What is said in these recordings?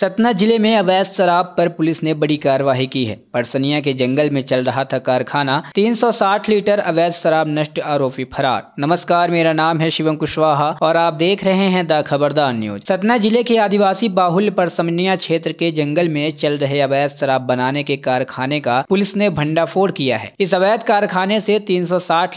सतना जिले में अवैध शराब पर पुलिस ने बड़ी कार्रवाई की है परसनिया के जंगल में चल रहा था कारखाना 360 लीटर अवैध शराब नष्ट आरोपी फरार नमस्कार मेरा नाम है शिवम कुशवाहा और आप देख रहे हैं द खबरदार न्यूज सतना जिले के आदिवासी बाहुल्य परसनिया क्षेत्र के जंगल में चल रहे अवैध शराब बनाने के कारखाने का पुलिस ने भंडाफोड़ किया है इस अवैध कारखाने ऐसी तीन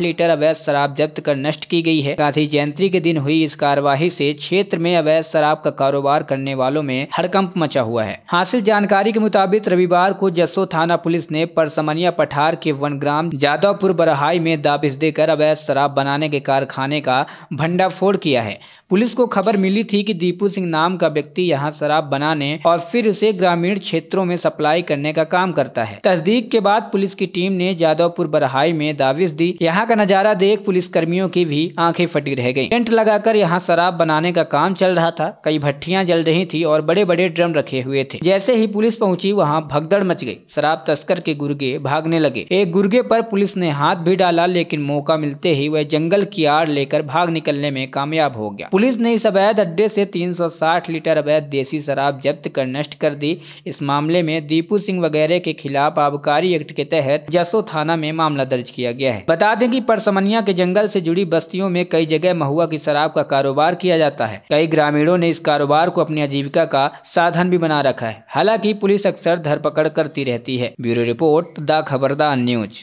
लीटर अवैध शराब जब्त कर नष्ट की गयी है गांधी जयंती के दिन हुई इस कार्यवाही ऐसी क्षेत्र में अवैध शराब का कारोबार करने वालों में हड़कम आतंक मचा हुआ है हासिल जानकारी के मुताबिक रविवार को जसो थाना पुलिस ने परसमनिया पठार के वनग्राम जादवपुर बरहाई में दाबिश देकर अवैध शराब बनाने के कारखाने का भंडाफोड़ किया है पुलिस को खबर मिली थी कि दीपू सिंह नाम का व्यक्ति यहाँ शराब बनाने और फिर उसे ग्रामीण क्षेत्रों में सप्लाई करने का काम करता है तस्दीक के बाद पुलिस की टीम ने जादवपुर बरहाई में दाविश दी यहाँ का नजारा देख पुलिस कर्मियों की भी आंखें फटी रह गई टेंट लगाकर यहाँ शराब बनाने का काम चल रहा था कई भट्टियां जल रही थी और बड़े बड़े ड्रम रखे हुए थे जैसे ही पुलिस पहुंची वहां भगदड़ मच गई शराब तस्कर के गुर्गे भागने लगे एक गुर्गे पर पुलिस ने हाथ भी डाला लेकिन मौका मिलते ही वह जंगल की आड़ लेकर भाग निकलने में कामयाब हो गया पुलिस ने इस अवैध अड्डे से 360 लीटर अवैध देसी शराब जब्त कर नष्ट कर दी इस मामले में दीपू सिंह वगैरह के खिलाफ आबकारी एक्ट के तहत जसो थाना में मामला दर्ज किया गया है बता दें की परसमनिया के जंगल ऐसी जुड़ी बस्तियों में कई जगह महुआ की शराब का कारोबार किया जाता है कई ग्रामीणों ने इस कारोबार को अपनी आजीविका का साथ धन भी बना रखा है हालांकि पुलिस अक्सर धरपकड़ करती रहती है bureau report the Khabardar news